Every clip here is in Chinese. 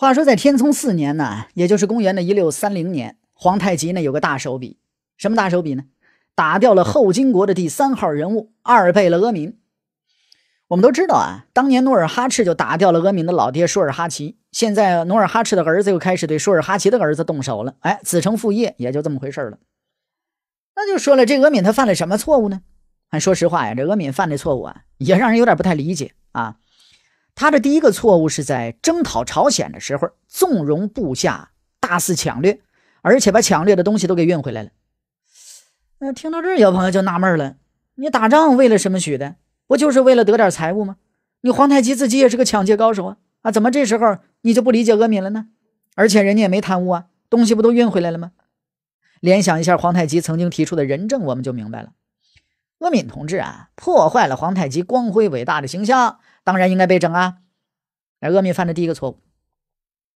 话说，在天聪四年呢，也就是公元的一六三零年，皇太极呢有个大手笔，什么大手笔呢？打掉了后金国的第三号人物二贝勒额敏。我们都知道啊，当年努尔哈赤就打掉了额敏的老爹舒尔哈齐，现在努尔哈赤的儿子又开始对舒尔哈齐的儿子动手了，哎，子承父业也就这么回事了。那就说了，这额敏他犯了什么错误呢？说实话呀，这额敏犯的错误啊，也让人有点不太理解啊。他的第一个错误是在征讨朝鲜的时候，纵容部下大肆抢掠，而且把抢掠的东西都给运回来了。那听到这儿，有朋友就纳闷了：你打仗为了什么许的？不就是为了得点财物吗？你皇太极自己也是个抢劫高手啊！啊，怎么这时候你就不理解阿敏了呢？而且人家也没贪污啊，东西不都运回来了吗？联想一下皇太极曾经提出的仁政，我们就明白了：阿敏同志啊，破坏了皇太极光辉伟大的形象。当然应该被整啊！那额敏犯的第一个错误，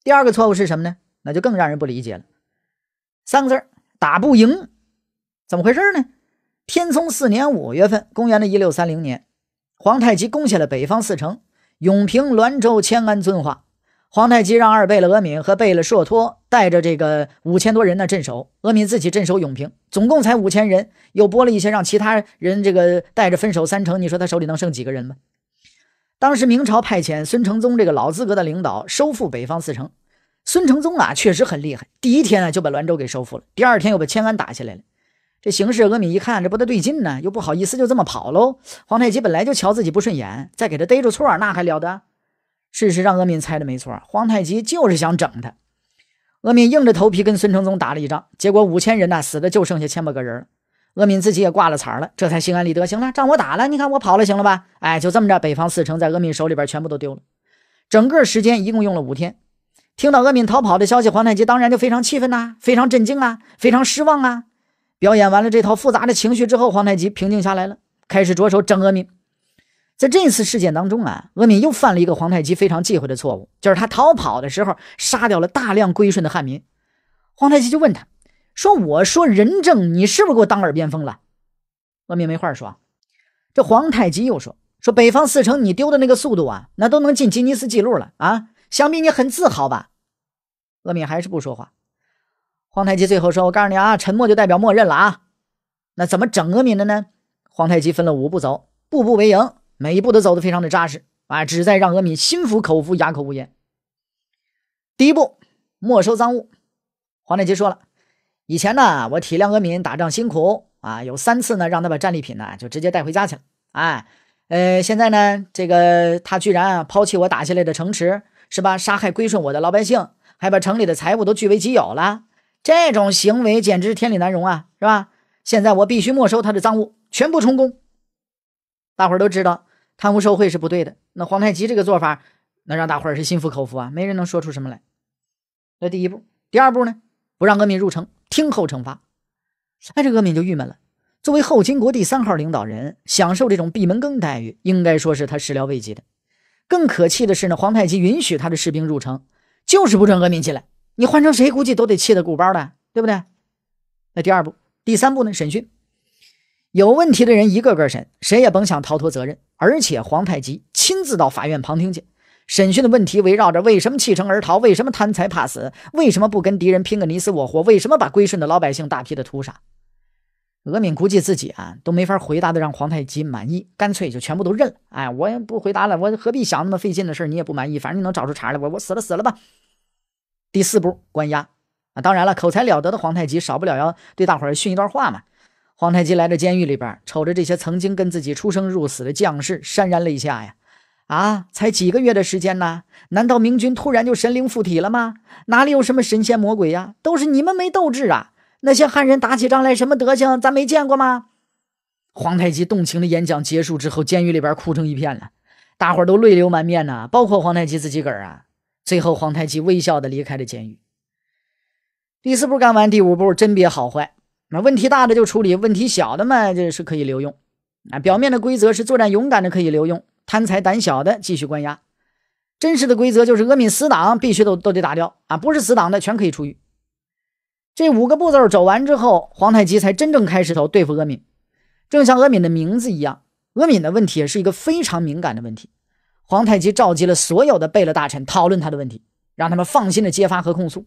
第二个错误是什么呢？那就更让人不理解了。三个字打不赢，怎么回事呢？天聪四年五月份，公元的一六三零年，皇太极攻下了北方四城：永平、滦州、迁安、遵化。皇太极让二贝勒额敏和贝勒硕托带着这个五千多人呢镇守，额敏自己镇守永平，总共才五千人，又拨了一些让其他人这个带着分守三城。你说他手里能剩几个人吗？当时明朝派遣孙承宗这个老资格的领导收复北方四城，孙承宗啊确实很厉害，第一天呢就把滦州给收复了，第二天又把迁安打下来了。这形势，额敏一看这不太对劲呢，又不好意思就这么跑喽。皇太极本来就瞧自己不顺眼，再给他逮住错那还了得？事实上，额敏猜的没错，皇太极就是想整他。额敏硬着头皮跟孙承宗打了一仗，结果五千人呐死的就剩下千把个人阿敏自己也挂了彩儿了，这才心安理得。行了，仗我打了，你看我跑了，行了吧？哎，就这么着，北方四城在阿敏手里边全部都丢了。整个时间一共用了五天。听到阿敏逃跑的消息，皇太极当然就非常气愤呐，非常震惊啊，非常失望啊。表演完了这套复杂的情绪之后，皇太极平静下来了，开始着手整阿敏。在这次事件当中啊，阿敏又犯了一个皇太极非常忌讳的错误，就是他逃跑的时候杀掉了大量归顺的汉民。皇太极就问他。说我说人证，你是不是给我当耳边风了？额敏没话说。这皇太极又说说北方四城你丢的那个速度啊，那都能进吉尼斯纪录了啊！想必你很自豪吧？额敏还是不说话。皇太极最后说：“我告诉你啊，沉默就代表默认了啊！那怎么整额敏的呢？”皇太极分了五步走，步步为营，每一步都走得非常的扎实啊，旨在让额敏心服口服，哑口无言。第一步，没收赃物。皇太极说了。以前呢，我体谅阿敏打仗辛苦啊，有三次呢，让他把战利品呢就直接带回家去了。哎，呃，现在呢，这个他居然抛弃我打下来的城池，是吧？杀害归顺我的老百姓，还把城里的财物都据为己有了，这种行为简直天理难容啊，是吧？现在我必须没收他的赃物，全部充公。大伙儿都知道，贪污受贿是不对的。那皇太极这个做法，能让大伙儿是心服口服啊，没人能说出什么来。那第一步，第二步呢，不让阿敏入城。听候惩罚，哎，这额敏就郁闷了。作为后金国第三号领导人，享受这种闭门羹待遇，应该说是他始料未及的。更可气的是，呢，皇太极允许他的士兵入城，就是不准额敏进来。你换成谁，估计都得气得鼓包的，对不对？那第二步、第三步呢？审讯有问题的人，一个个审，谁也甭想逃脱责任。而且皇太极亲自到法院旁听去。审讯的问题围绕着为什么弃城而逃，为什么贪财怕死，为什么不跟敌人拼个你死我活，为什么把归顺的老百姓大批的屠杀？额敏估计自己啊都没法回答的让皇太极满意，干脆就全部都认了。哎，我也不回答了，我何必想那么费劲的事？你也不满意，反正你能找出茬来，我我死了死了吧。第四步，关押啊！当然了，口才了得的皇太极少不了要对大伙儿训一段话嘛。皇太极来到监狱里边，瞅着这些曾经跟自己出生入死的将士，潸然泪下呀。啊，才几个月的时间呢？难道明军突然就神灵附体了吗？哪里有什么神仙魔鬼呀？都是你们没斗志啊！那些汉人打起仗来什么德行，咱没见过吗？皇太极动情的演讲结束之后，监狱里边哭成一片了，大伙儿都泪流满面呐，包括皇太极自己个儿啊。最后，皇太极微笑的离开了监狱。第四步干完，第五步甄别好坏，那问题大的就处理，问题小的嘛，就是可以留用。啊，表面的规则是作战勇敢的可以留用。贪财胆小的继续关押，真实的规则就是：额敏死党必须都都得打掉啊，不是死党的全可以出狱。这五个步骤走完之后，皇太极才真正开始头对付额敏。正像额敏的名字一样，额敏的问题也是一个非常敏感的问题。皇太极召集了所有的贝勒大臣讨论他的问题，让他们放心的揭发和控诉。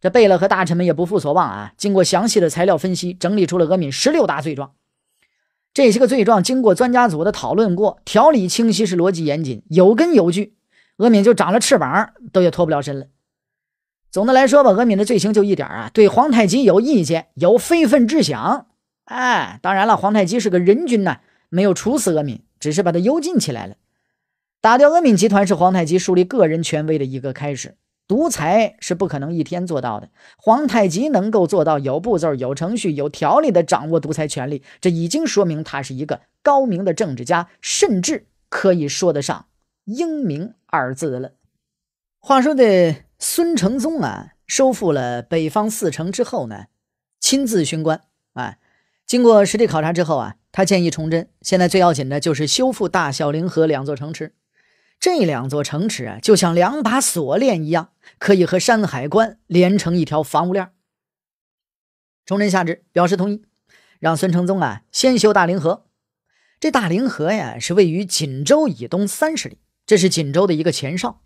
这贝勒和大臣们也不负所望啊，经过详细的材料分析，整理出了额敏十六大罪状。这些个罪状经过专家组的讨论过，条理清晰，是逻辑严谨，有根有据。额敏就长了翅膀，都也脱不了身了。总的来说吧，额敏的罪行就一点啊，对皇太极有意见，有非分之想。哎，当然了，皇太极是个人君呢，没有处死额敏，只是把他幽禁起来了。打掉额敏集团是皇太极树立个人权威的一个开始。独裁是不可能一天做到的。皇太极能够做到有步骤、有程序、有条理的掌握独裁权力，这已经说明他是一个高明的政治家，甚至可以说得上英明二字了。话说的，孙承宗啊，收复了北方四城之后呢，亲自巡官，啊，经过实地考察之后啊，他建议崇祯，现在最要紧的就是修复大小凌河两座城池。这两座城池啊，就像两把锁链一样，可以和山海关连成一条防务链。崇祯下旨表示同意，让孙承宗啊先修大凌河。这大凌河呀，是位于锦州以东三十里，这是锦州的一个前哨。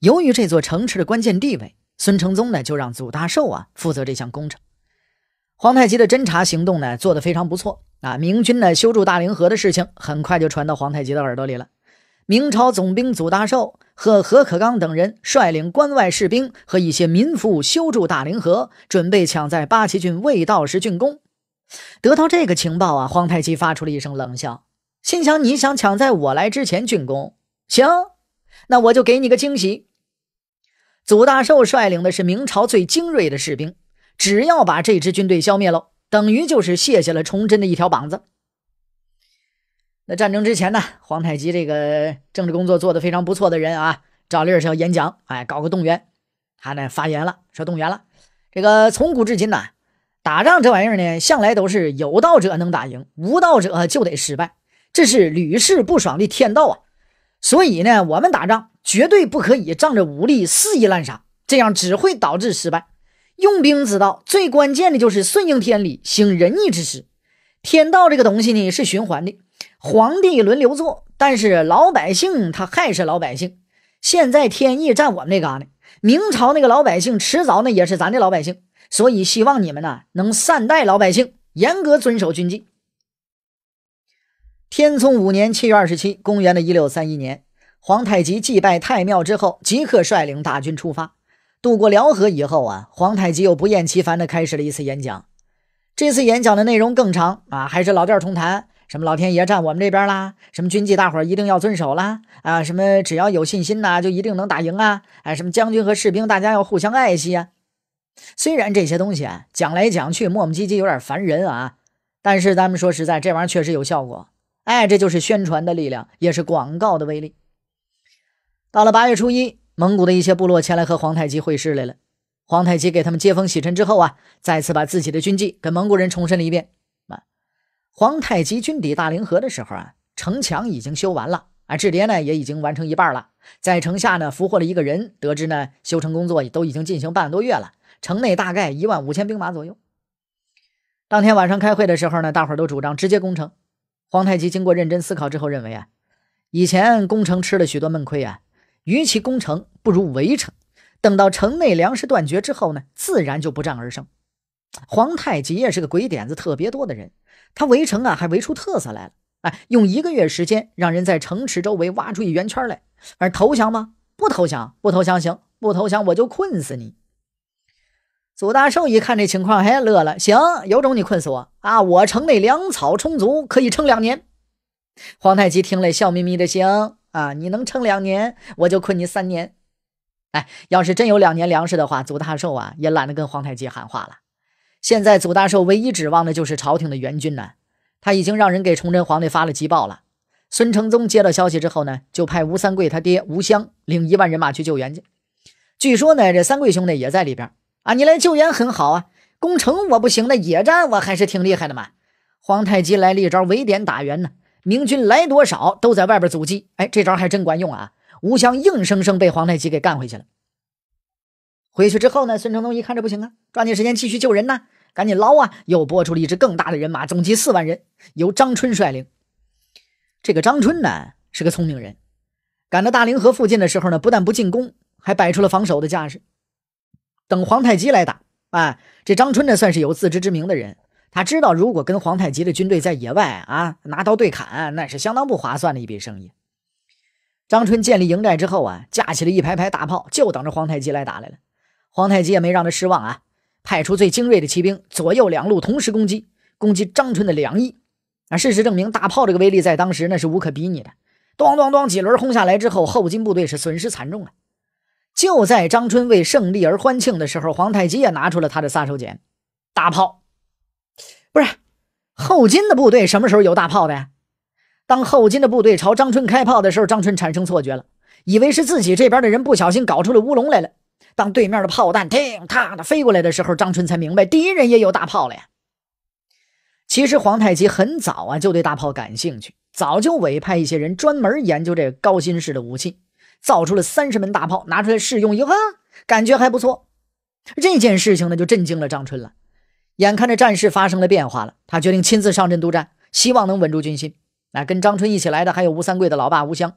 由于这座城池的关键地位，孙承宗呢就让祖大寿啊负责这项工程。皇太极的侦查行动呢做得非常不错啊，明军呢修筑大凌河的事情很快就传到皇太极的耳朵里了。明朝总兵祖大寿和何可刚等人率领关外士兵和一些民夫修筑大凌河，准备抢在八旗军未到时竣工。得到这个情报啊，皇太极发出了一声冷笑，心想：你想抢在我来之前竣工？行，那我就给你个惊喜。祖大寿率领的是明朝最精锐的士兵，只要把这支军队消灭喽，等于就是卸下了崇祯的一条膀子。那战争之前呢，皇太极这个政治工作做得非常不错的人啊，照例是要演讲，哎，搞个动员。他呢发言了，说动员了。这个从古至今呢，打仗这玩意儿呢，向来都是有道者能打赢，无道者就得失败，这是屡试不爽的天道啊。所以呢，我们打仗绝对不可以仗着武力肆意滥杀，这样只会导致失败。用兵之道最关键的就是顺应天理，行仁义之师。天道这个东西呢，是循环的。皇帝轮流坐，但是老百姓他还是老百姓。现在天意在我们这嘎达，明朝那个老百姓迟早呢也是咱的老百姓，所以希望你们呢能善待老百姓，严格遵守军纪。天聪五年七月二十七，公元的一六三一年，皇太极祭拜太庙之后，即刻率领大军出发，渡过辽河以后啊，皇太极又不厌其烦的开始了一次演讲。这次演讲的内容更长啊，还是老调重弹。什么老天爷站我们这边啦？什么军纪大伙一定要遵守啦？啊，什么只要有信心呐，就一定能打赢啊！哎，什么将军和士兵大家要互相爱惜啊。虽然这些东西啊讲来讲去磨磨唧唧有点烦人啊，但是咱们说实在，这玩意儿确实有效果。哎，这就是宣传的力量，也是广告的威力。到了八月初一，蒙古的一些部落前来和皇太极会师来了。皇太极给他们接风洗尘之后啊，再次把自己的军纪跟蒙古人重申了一遍。皇太极军抵大凌河的时候啊，城墙已经修完了啊，制敌呢也已经完成一半了。在城下呢俘获了一个人，得知呢修城工作都已经进行半个多月了，城内大概一万五千兵马左右。当天晚上开会的时候呢，大伙儿都主张直接攻城。皇太极经过认真思考之后，认为啊，以前攻城吃了许多闷亏啊，与其攻城不如围城，等到城内粮食断绝之后呢，自然就不战而胜。皇太极也是个鬼点子特别多的人。他围城啊，还围出特色来了！哎，用一个月时间让人在城池周围挖出一圆圈来。而投降吗？不投降，不投降，行，不投降我就困死你。祖大寿一看这情况，嘿，乐了，行，有种你困死我啊！我城内粮草充足，可以撑两年。皇太极听了，笑眯眯的，行啊，你能撑两年，我就困你三年。哎，要是真有两年粮食的话，祖大寿啊，也懒得跟皇太极喊话了。现在祖大寿唯一指望的就是朝廷的援军呢。他已经让人给崇祯皇帝发了急报了。孙承宗接到消息之后呢，就派吴三桂他爹吴襄领一万人马去救援去。据说呢，这三桂兄弟也在里边啊。你来救援很好啊，攻城我不行那野战我还是挺厉害的嘛。皇太极来了一招围点打援呢，明军来多少都在外边阻击。哎，这招还真管用啊。吴襄硬生生被皇太极给干回去了。回去之后呢，孙承宗一看这不行啊，抓紧时间继续救人呐。赶紧捞啊！又拨出了一支更大的人马，总计四万人，由张春率领。这个张春呢，是个聪明人。赶到大凌河附近的时候呢，不但不进攻，还摆出了防守的架势，等皇太极来打。啊，这张春呢，算是有自知之明的人，他知道如果跟皇太极的军队在野外啊拿刀对砍，那是相当不划算的一笔生意。张春建立营寨之后啊，架起了一排排大炮，就等着皇太极来打来了。皇太极也没让他失望啊。派出最精锐的骑兵，左右两路同时攻击，攻击张春的两翼。啊，事实证明，大炮这个威力在当时那是无可比拟的。咚咚咚，几轮轰下来之后，后金部队是损失惨重了。就在张春为胜利而欢庆的时候，皇太极也拿出了他的杀手锏——大炮。不是，后金的部队什么时候有大炮的呀？当后金的部队朝张春开炮的时候，张春产生错觉了，以为是自己这边的人不小心搞出了乌龙来了。当对面的炮弹叮嘡的飞过来的时候，张春才明白敌人也有大炮了。呀。其实皇太极很早啊就对大炮感兴趣，早就委派一些人专门研究这高新式的武器，造出了三十门大炮，拿出来试用一哈，感觉还不错。这件事情呢就震惊了张春了。眼看着战事发生了变化了，他决定亲自上阵督战，希望能稳住军心。来，跟张春一起来的还有吴三桂的老爸吴襄。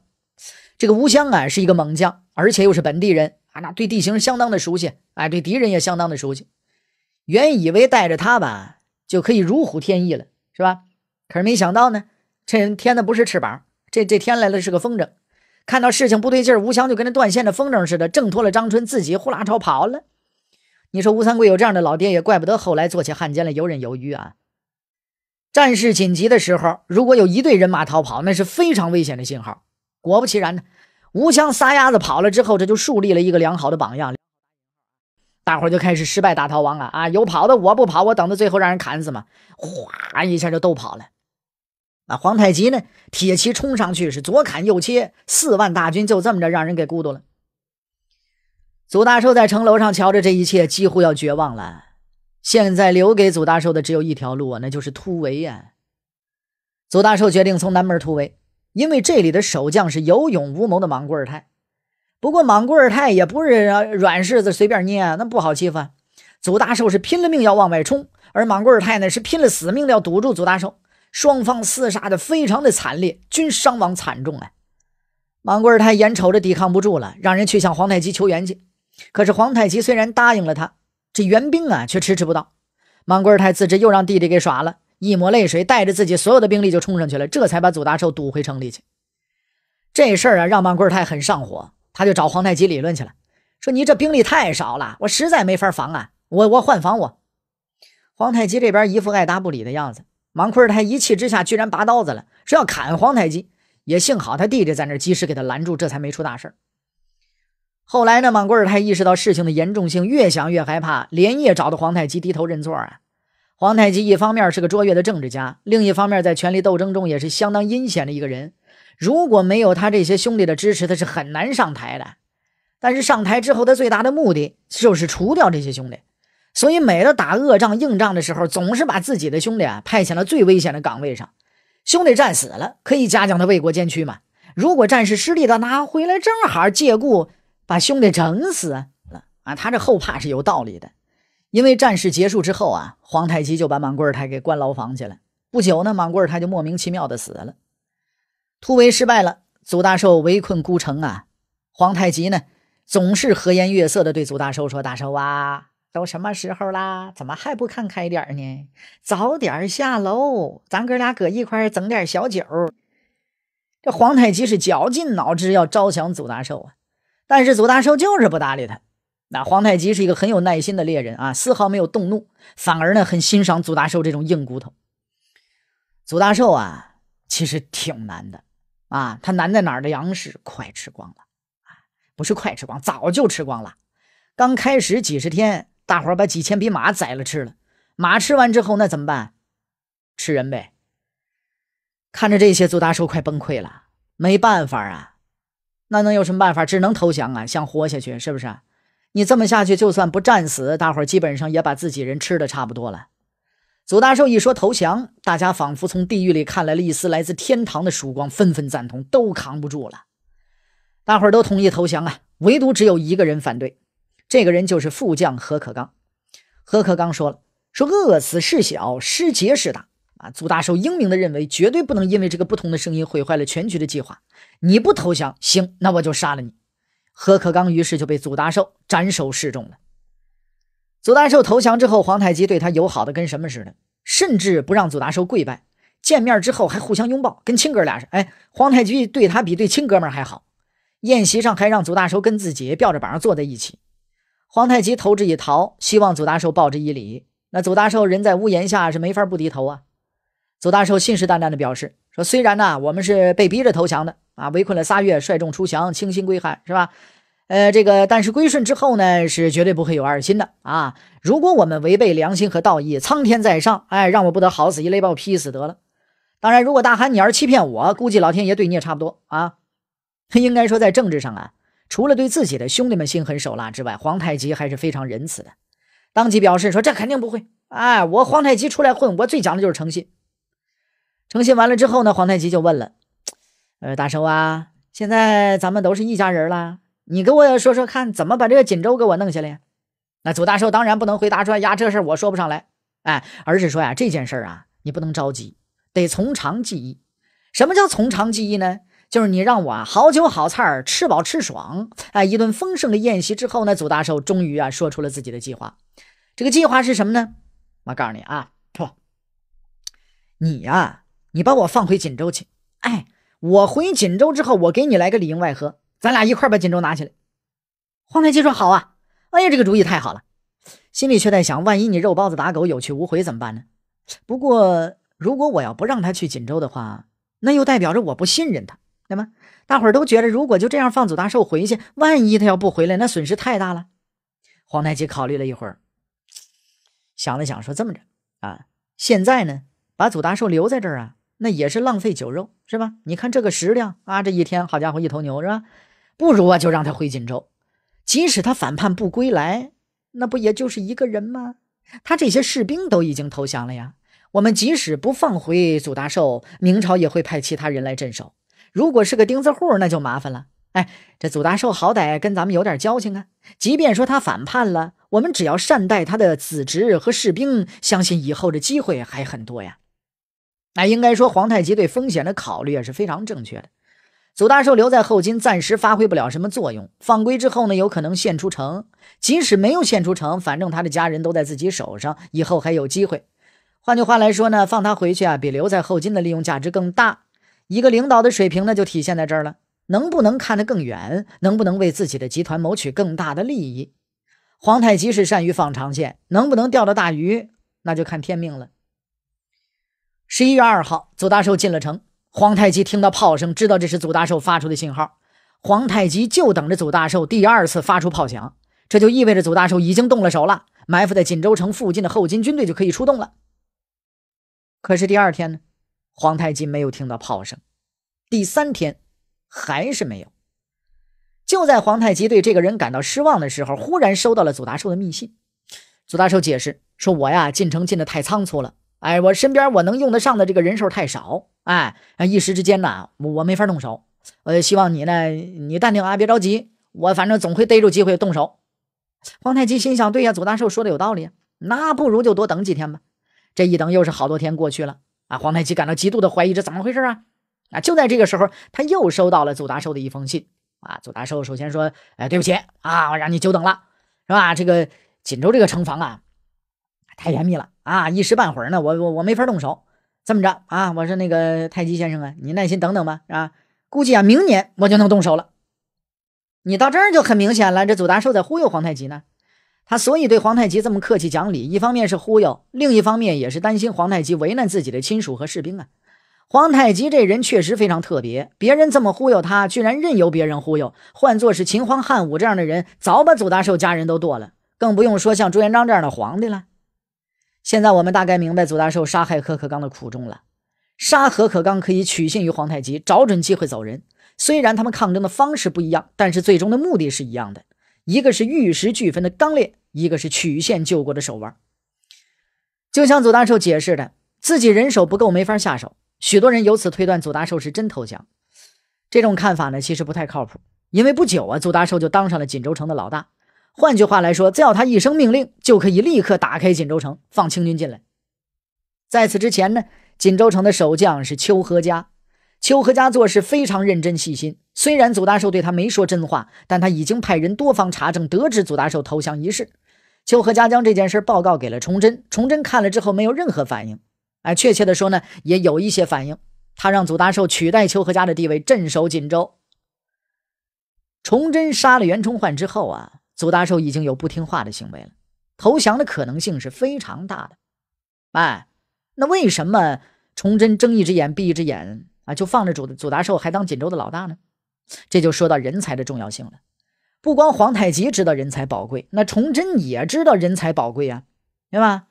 这个吴襄啊是一个猛将，而且又是本地人。啊，那对地形相当的熟悉，哎，对敌人也相当的熟悉。原以为带着他吧，就可以如虎添翼了，是吧？可是没想到呢，这添的不是翅膀，这这添来了是个风筝。看到事情不对劲儿，吴强就跟那断线的风筝似的，挣脱了张春，自己呼啦朝跑了。你说吴三桂有这样的老爹，也怪不得后来做起汉奸来游刃有余啊。战事紧急的时候，如果有一队人马逃跑，那是非常危险的信号。果不其然呢。吴枪撒丫子跑了之后，这就树立了一个良好的榜样，大伙儿就开始失败大逃亡了啊！有跑的我不跑，我等到最后让人砍死嘛！哗一下就都跑了。啊，皇太极呢？铁骑冲上去是左砍右切，四万大军就这么着让人给孤独了。祖大寿在城楼上瞧着这一切，几乎要绝望了。现在留给祖大寿的只有一条路啊，那就是突围呀！祖大寿决定从南门突围。因为这里的守将是有勇无谋的莽古尔泰。不过莽古尔泰也不是软柿子随便捏，啊，那不好欺负。啊。祖大寿是拼了命要往外冲，而莽古尔泰呢是拼了死命的要堵住祖大寿，双方厮杀的非常的惨烈，均伤亡惨重啊。莽古尔泰眼瞅着抵抗不住了，让人去向皇太极求援去。可是皇太极虽然答应了他，这援兵啊却迟迟不到。莽古尔泰自知又让弟弟给耍了。一抹泪水，带着自己所有的兵力就冲上去了，这才把祖大寿堵回城里去。这事儿啊，让莽贵儿太很上火，他就找皇太极理论去了，说：“你这兵力太少了，我实在没法防啊！我我换防我。”皇太极这边一副爱答不理的样子，莽奎儿太一气之下，居然拔刀子了，说要砍皇太极。也幸好他弟弟在那及时给他拦住，这才没出大事后来呢，莽贵儿太意识到事情的严重性，越想越害怕，连夜找到皇太极低头认错啊。皇太极一方面是个卓越的政治家，另一方面在权力斗争中也是相当阴险的一个人。如果没有他这些兄弟的支持，他是很难上台的。但是上台之后，他最大的目的就是除掉这些兄弟。所以，每到打恶仗、硬仗的时候，总是把自己的兄弟派遣到最危险的岗位上。兄弟战死了，可以嘉奖他为国捐躯嘛？如果战事失利，他拿回来正好借故把兄弟整死了。啊，他这后怕是有道理的。因为战事结束之后啊，皇太极就把莽贵太给关牢房去了。不久呢，莽贵太就莫名其妙的死了。突围失败了，祖大寿围困孤城啊。皇太极呢，总是和颜悦色的对祖大寿说：“大寿啊，都什么时候啦？怎么还不看开点呢？早点下楼，咱哥俩搁一块儿整点小酒。”这皇太极是绞尽脑汁要招降祖大寿啊，但是祖大寿就是不搭理他。那皇太极是一个很有耐心的猎人啊，丝毫没有动怒，反而呢很欣赏祖大寿这种硬骨头。祖大寿啊，其实挺难的啊，他难在哪儿的粮食快吃光了啊，不是快吃光，早就吃光了。刚开始几十天，大伙把几千匹马宰了吃了，马吃完之后那怎么办？吃人呗。看着这些，祖大寿快崩溃了，没办法啊，那能有什么办法？只能投降啊，想活下去是不是？你这么下去，就算不战死，大伙儿基本上也把自己人吃的差不多了。祖大寿一说投降，大家仿佛从地狱里看来了一丝来自天堂的曙光，纷纷赞同，都扛不住了。大伙儿都同意投降啊，唯独只有一个人反对，这个人就是副将何可刚。何可刚说了，说饿死事小，失节事大啊。祖大寿英明的认为，绝对不能因为这个不同的声音毁坏了全局的计划。你不投降，行，那我就杀了你。何可刚于是就被祖大寿斩首示众了。祖大寿投降之后，皇太极对他友好的跟什么似的，甚至不让祖大寿跪拜。见面之后还互相拥抱，跟亲哥俩似的。哎，皇太极对他比对亲哥们还好。宴席上还让祖大寿跟自己吊着膀坐在一起。皇太极投之以桃，希望祖大寿报之以礼。那祖大寿人在屋檐下是没法不低头啊。祖大寿信誓旦旦地表示。说虽然呢，我们是被逼着投降的啊，围困了仨月，率众出降，清心归汉，是吧？呃，这个，但是归顺之后呢，是绝对不会有二心的啊。如果我们违背良心和道义，苍天在上，哎，让我不得好死，一雷把我劈死得了。当然，如果大汗你要是欺骗我，估计老天爷对你也差不多啊。应该说，在政治上啊，除了对自己的兄弟们心狠手辣之外，皇太极还是非常仁慈的。当即表示说，这肯定不会。哎，我皇太极出来混，我最讲的就是诚信。更新完了之后呢，皇太极就问了：“ 呃，大寿啊，现在咱们都是一家人了，你给我说说看，怎么把这个锦州给我弄下来？”那祖大寿当然不能回答出来呀，这事儿我说不上来，哎，而是说呀，这件事儿啊，你不能着急，得从长计议。什么叫从长计议呢？就是你让我好酒好菜儿吃饱吃爽，哎，一顿丰盛的宴席之后呢，祖大寿终于啊说出了自己的计划。这个计划是什么呢？我告诉你啊，不，你呀。你把我放回锦州去，哎，我回锦州之后，我给你来个里应外合，咱俩一块把锦州拿起来。皇太极说：“好啊，哎呀，这个主意太好了。”心里却在想：万一你肉包子打狗有去无回怎么办呢？不过，如果我要不让他去锦州的话，那又代表着我不信任他，那么，大伙儿都觉得，如果就这样放祖大寿回去，万一他要不回来，那损失太大了。皇太极考虑了一会儿，想了想，说：“这么着，啊，现在呢，把祖大寿留在这儿啊。”那也是浪费酒肉，是吧？你看这个食量啊，这一天好家伙，一头牛是吧？不如啊，就让他回锦州。即使他反叛不归来，那不也就是一个人吗？他这些士兵都已经投降了呀。我们即使不放回祖大寿，明朝也会派其他人来镇守。如果是个钉子户，那就麻烦了。哎，这祖大寿好歹跟咱们有点交情啊。即便说他反叛了，我们只要善待他的子侄和士兵，相信以后的机会还很多呀。那应该说，皇太极对风险的考虑也是非常正确的。祖大寿留在后金，暂时发挥不了什么作用。放归之后呢，有可能献出城；即使没有献出城，反正他的家人都在自己手上，以后还有机会。换句话来说呢，放他回去啊，比留在后金的利用价值更大。一个领导的水平呢，就体现在这儿了：能不能看得更远，能不能为自己的集团谋取更大的利益？皇太极是善于放长线，能不能钓到大鱼，那就看天命了。十一月二号，祖大寿进了城。皇太极听到炮声，知道这是祖大寿发出的信号。皇太极就等着祖大寿第二次发出炮响，这就意味着祖大寿已经动了手了，埋伏在锦州城附近的后金军队就可以出动了。可是第二天呢，皇太极没有听到炮声；第三天，还是没有。就在皇太极对这个人感到失望的时候，忽然收到了祖大寿的密信。祖大寿解释说：“我呀，进城进的太仓促了。”哎，我身边我能用得上的这个人手太少，哎，一时之间呢，我我没法动手。呃，希望你呢，你淡定啊，别着急，我反正总会逮住机会动手。皇太极心想，对呀，祖大寿说的有道理，那不如就多等几天吧。这一等又是好多天过去了啊，皇太极感到极度的怀疑，这怎么回事啊？啊，就在这个时候，他又收到了祖大寿的一封信啊。祖大寿首先说，哎，对不起啊，我让你久等了，是吧？这个锦州这个城防啊，太严密了啊！一时半会儿呢，我我我没法动手。这么着啊，我说那个太极先生啊，你耐心等等吧啊！估计啊，明年我就能动手了。你到这儿就很明显了，这祖大寿在忽悠皇太极呢。他所以对皇太极这么客气讲理，一方面是忽悠，另一方面也是担心皇太极为难自己的亲属和士兵啊。皇太极这人确实非常特别，别人这么忽悠他，居然任由别人忽悠。换做是秦皇汉武这样的人，早把祖大寿家人都剁了，更不用说像朱元璋这样的皇帝了。现在我们大概明白祖大寿杀害何可刚的苦衷了。杀何可刚可以取信于皇太极，找准机会走人。虽然他们抗争的方式不一样，但是最终的目的是一样的。一个是玉石俱焚的刚烈，一个是曲线救国的手腕。就像祖大寿解释的，自己人手不够，没法下手。许多人由此推断祖大寿是真投降。这种看法呢，其实不太靠谱。因为不久啊，祖大寿就当上了锦州城的老大。换句话来说，只要他一声命令，就可以立刻打开锦州城，放清军进来。在此之前呢，锦州城的守将是邱和嘉。邱和嘉做事非常认真细心。虽然祖大寿对他没说真话，但他已经派人多方查证，得知祖大寿投降一事。邱和嘉将这件事报告给了崇祯。崇祯看了之后，没有任何反应。哎，确切的说呢，也有一些反应。他让祖大寿取代邱和嘉的地位，镇守锦州。崇祯杀了袁崇焕之后啊。祖大寿已经有不听话的行为了，投降的可能性是非常大的。哎，那为什么崇祯睁一只眼闭一只眼啊，就放着祖祖大寿还当锦州的老大呢？这就说到人才的重要性了。不光皇太极知道人才宝贵，那崇祯也知道人才宝贵呀，对吧？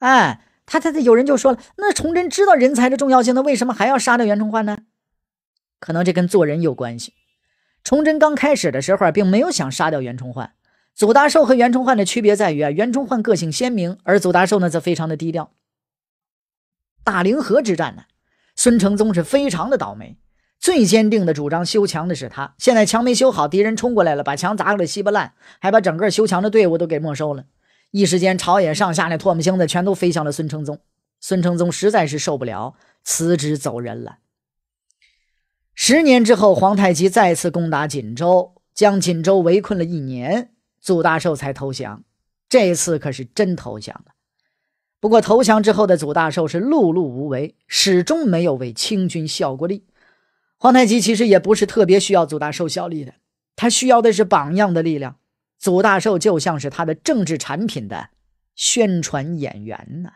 哎，他他他有人就说了，那崇祯知道人才的重要性，那为什么还要杀掉袁崇焕呢？可能这跟做人有关系。崇祯刚开始的时候啊，并没有想杀掉袁崇焕。祖大寿和袁崇焕的区别在于啊，袁崇焕个性鲜明，而祖大寿呢，则非常的低调。大凌河之战呢，孙承宗是非常的倒霉。最坚定的主张修墙的是他，现在墙没修好，敌人冲过来了，把墙砸了个稀巴烂，还把整个修墙的队伍都给没收了。一时间，朝野上下那唾沫星子全都飞向了孙承宗。孙承宗实在是受不了，辞职走人了。十年之后，皇太极再次攻打锦州，将锦州围困了一年，祖大寿才投降。这次可是真投降了。不过投降之后的祖大寿是碌碌无为，始终没有为清军效过力。皇太极其实也不是特别需要祖大寿效力的，他需要的是榜样的力量。祖大寿就像是他的政治产品的宣传演员呢。